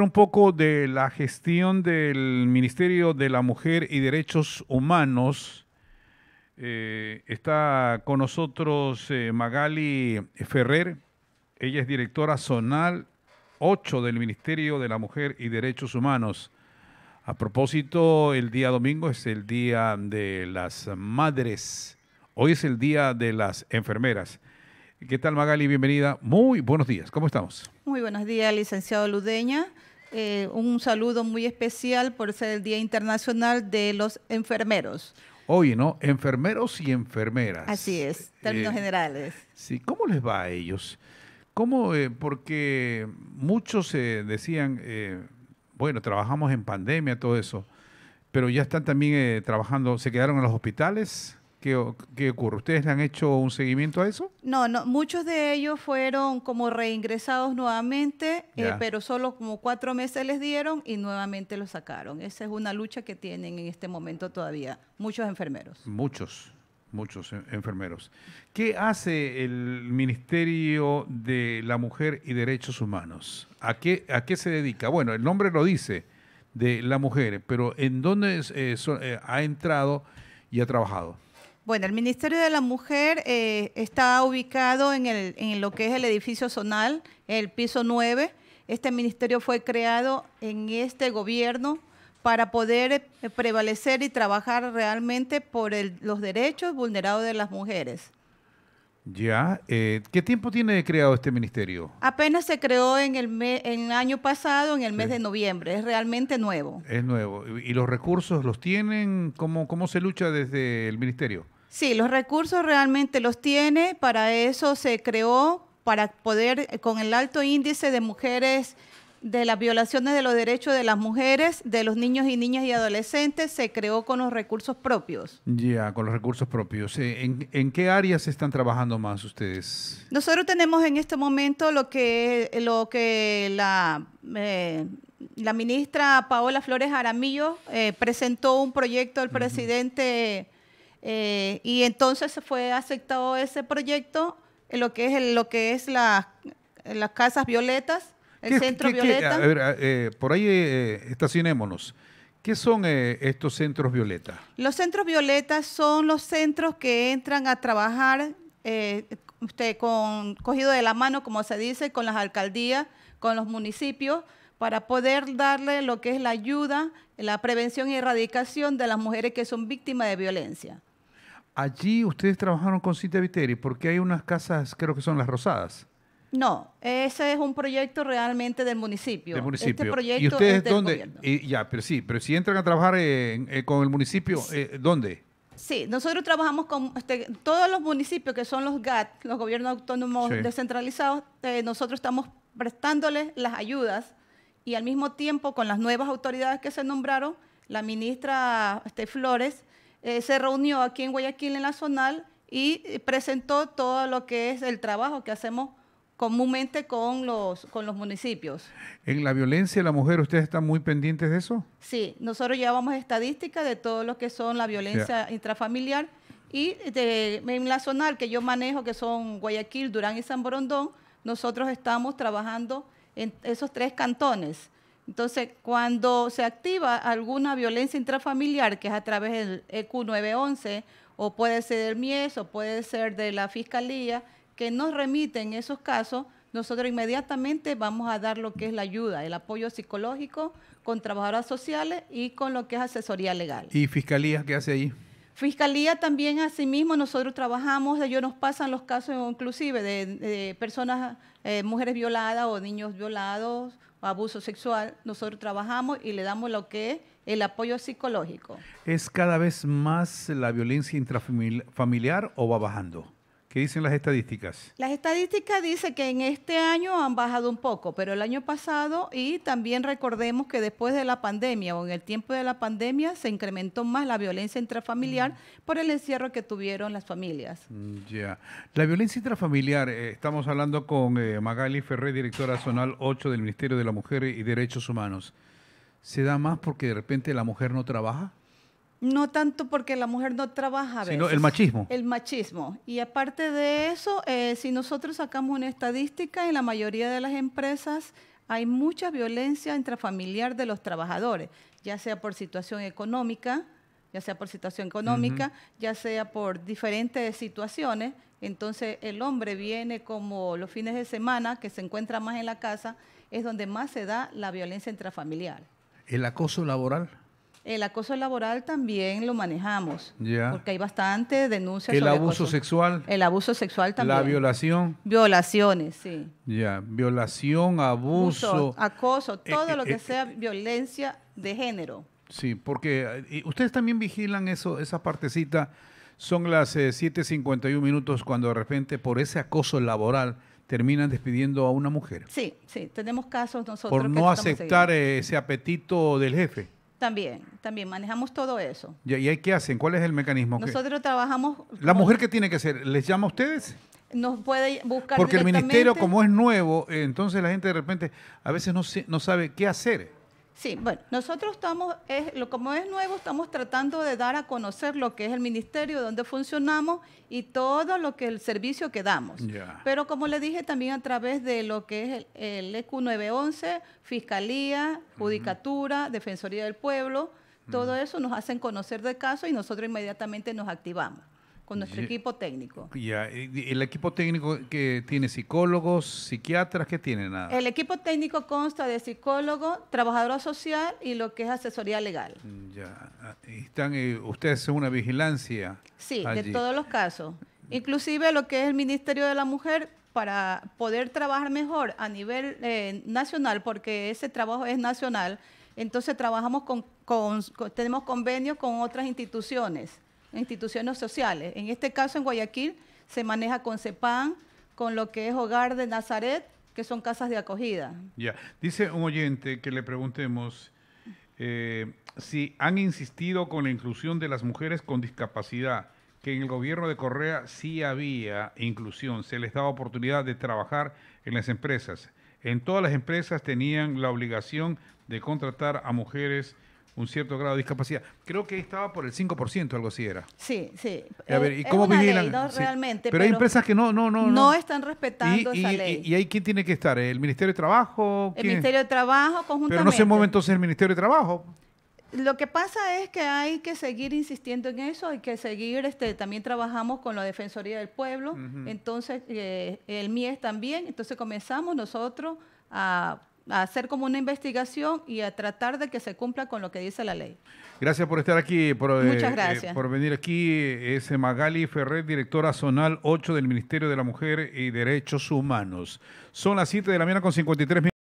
un poco de la gestión del Ministerio de la Mujer y Derechos Humanos. Eh, está con nosotros eh, Magali Ferrer. Ella es directora zonal 8 del Ministerio de la Mujer y Derechos Humanos. A propósito, el día domingo es el Día de las Madres. Hoy es el Día de las Enfermeras. ¿Qué tal Magali? Bienvenida. Muy buenos días. ¿Cómo estamos? Muy buenos días, licenciado Ludeña. Eh, un saludo muy especial por ser el Día Internacional de los Enfermeros. Oye, ¿no? Enfermeros y enfermeras. Así es, eh, términos generales. Sí, ¿cómo les va a ellos? ¿Cómo? Eh, porque muchos decían, bueno, trabajamos en pandemia, todo eso, pero ya están también trabajando, se quedaron en los hospitales ¿Qué, ocurre? ¿Ustedes han hecho un seguimiento a eso? No, no muchos de ellos fueron como reingresados nuevamente, eh, pero solo como cuatro meses les dieron y nuevamente los sacaron. Esa es una lucha que tienen en este momento todavía muchos enfermeros. Muchos, muchos enfermeros. ¿Qué hace el Ministerio de la Mujer y Derechos Humanos? ¿A qué, se dedica? Bueno, el nombre lo dice, de la mujer, pero ¿en dónde eh, eh, ha entrado y ha trabajado? Bueno, el Ministerio de la Mujer eh, está ubicado en, lo que es el edificio zonal, el piso 9. Este ministerio fue creado en este gobierno para poder eh, prevalecer y trabajar realmente por los derechos vulnerados de las mujeres. Ya, eh, ¿qué tiempo tiene creado este ministerio? Apenas se creó en el, en el año pasado, en el mes de noviembre, es realmente nuevo. Es nuevo. ¿Y los recursos los tienen? cómo se lucha desde el ministerio? Sí, los recursos realmente los tiene, para eso se creó, para poder, eh, con el alto índice de mujeres, de las violaciones de los derechos de las mujeres, de los niños y niñas y adolescentes, se creó con los recursos propios. Ya, con los recursos propios. Eh, ¿En, qué áreas están trabajando más ustedes? Nosotros tenemos en este momento lo que, lo que la... Eh, la ministra Paola Flores Aramillo presentó un proyecto al presidente eh, y entonces fue aceptado ese proyecto, lo que es, lo que es las casas violetas, el centro violeta. a ver, eh, por ahí eh, estacionémonos. ¿Qué son eh, estos centros violetas? Los centros violetas son los centros que entran a trabajar usted con cogido de la mano, como se dice, con las alcaldías, con los municipios, para poder darle lo que es la ayuda, la prevención y erradicación de las mujeres que son víctimas de violencia. Allí ustedes trabajaron con Cintia Viteri, porque hay unas casas, creo que son las rosadas. No, ese es un proyecto realmente del municipio. Del este municipio. Este proyecto ¿Y ustedes dónde? ya, pero sí, pero si entran a trabajar eh, con el municipio, eh, ¿dónde? Sí, nosotros trabajamos con este, todos los municipios que son los GAT, los gobiernos autónomos descentralizados, eh, nosotros estamos prestándoles las ayudas y al mismo tiempo con las nuevas autoridades que se nombraron, la ministra este, Flores eh, se reunió aquí en Guayaquil en la zonal y eh, presentó todo lo que es el trabajo que hacemos comúnmente con los, con los municipios. ¿En la violencia de la mujer ustedes están muy pendientes de eso? Sí, nosotros llevamos estadísticas de todo lo que son la violencia intrafamiliar y de, en la zonal que yo manejo, que son Guayaquil, Durán y San Borondón, nosotros estamos trabajando en esos tres cantones. Entonces, cuando se activa alguna violencia intrafamiliar, que es a través del EQ911, o puede ser del MIES, o puede ser de la Fiscalía, que nos remiten esos casos, nosotros inmediatamente vamos a dar lo que es la ayuda, el apoyo psicológico con trabajadoras sociales y con lo que es asesoría legal. ¿Y Fiscalía qué hace ahí? Fiscalía también, asimismo, nosotros trabajamos, ellos nos pasan los casos inclusive de, personas, eh, mujeres violadas o niños violados abuso sexual, nosotros trabajamos y le damos lo que es el apoyo psicológico. ¿Es cada vez más la violencia intrafamiliar o va bajando? ¿Qué dicen las estadísticas? Las estadísticas dicen que en este año han bajado un poco, pero el año pasado y también recordemos que después de la pandemia o en el tiempo de la pandemia se incrementó más la violencia intrafamiliar mm. por el encierro que tuvieron las familias. Mm, ya. La violencia intrafamiliar, eh, estamos hablando con eh, Magali Ferrer, directora zonal 8 del Ministerio de la Mujer y Derechos Humanos. ¿Se da más porque de repente la mujer no trabaja? No tanto porque la mujer no trabaja. A Sino el machismo. El machismo. Y aparte de eso, eh, si nosotros sacamos una estadística, en la mayoría de las empresas hay mucha violencia intrafamiliar de los trabajadores, ya sea por situación económica, ya sea por situación económica, ya sea por diferentes situaciones. Entonces el hombre viene como los fines de semana, que se encuentra más en la casa, es donde más se da la violencia intrafamiliar. ¿El acoso laboral? El acoso laboral también lo manejamos, porque hay bastante denuncias. El abuso sexual. El abuso sexual también. La violación. Violaciones, sí. Ya, violación, abuso. acoso, eh, todo eh, lo que eh, sea violencia de género. Sí, porque ustedes también vigilan eso, esa partecita. Son las 7.51 minutos cuando de repente por ese acoso laboral terminan despidiendo a una mujer. Sí, sí, tenemos casos nosotros. Por no aceptar ese apetito del jefe. También, también manejamos todo eso. ¿Y, ahí qué hacen? ¿Cuál es el mecanismo? Nosotros trabajamos. ¿La mujer qué tiene que hacer? ¿Les llama a ustedes? Nos puede buscar. Porque el ministerio, como es nuevo, eh, entonces la gente de repente a veces no, no sabe qué hacer. Sí, bueno, nosotros estamos, como es nuevo, estamos tratando de dar a conocer lo que es el ministerio, dónde funcionamos y todo lo que el servicio que damos. Pero como le dije, también a través de lo que es el, ECU EQ 911, Fiscalía, Judicatura, Defensoría del Pueblo, todo eso nos hacen conocer de caso y nosotros inmediatamente nos activamos con nuestro equipo técnico. Ya, el equipo técnico que tiene psicólogos, psiquiatras, ¿qué tiene nada? El equipo técnico consta de psicólogo, trabajador social y lo que es asesoría legal. Ya, ah, están eh, ustedes en una vigilancia. Sí, de todos los casos. Inclusive lo que es el Ministerio de la Mujer para poder trabajar mejor a nivel eh, nacional, porque ese trabajo es nacional. Entonces trabajamos con tenemos convenios con otras instituciones instituciones sociales. En este caso, en Guayaquil, se maneja con CEPAN, con lo que es Hogar de Nazaret, que son casas de acogida. Ya, dice un oyente que le preguntemos eh, si han insistido con la inclusión de las mujeres con discapacidad, que en el gobierno de Correa sí había inclusión, se les daba oportunidad de trabajar en las empresas. En todas las empresas tenían la obligación de contratar a mujeres un cierto grado de discapacidad. Creo que estaba por el 5%, algo así era. Sí, sí. A ver, ¿y eh, cómo no, realmente, pero, hay empresas que no, no, no. No, no están respetando esa ley. Y, ahí quién tiene que estar? ¿El Ministerio de Trabajo? El Ministerio de Trabajo conjuntamente. Pero no se mueve entonces el Ministerio de Trabajo. Lo que pasa es que hay que seguir insistiendo en eso, hay que seguir, este, también trabajamos con la Defensoría del Pueblo, entonces eh, el MIES también, entonces comenzamos nosotros a a hacer como una investigación y a tratar de que se cumpla con lo que dice la ley. Gracias por estar aquí, por, eh, Muchas eh, gracias. por venir aquí. Es eh, Magali Ferrer, directora zonal 8 del Ministerio de la Mujer y Derechos Humanos. Son las 7 de la mañana con 53 minutos.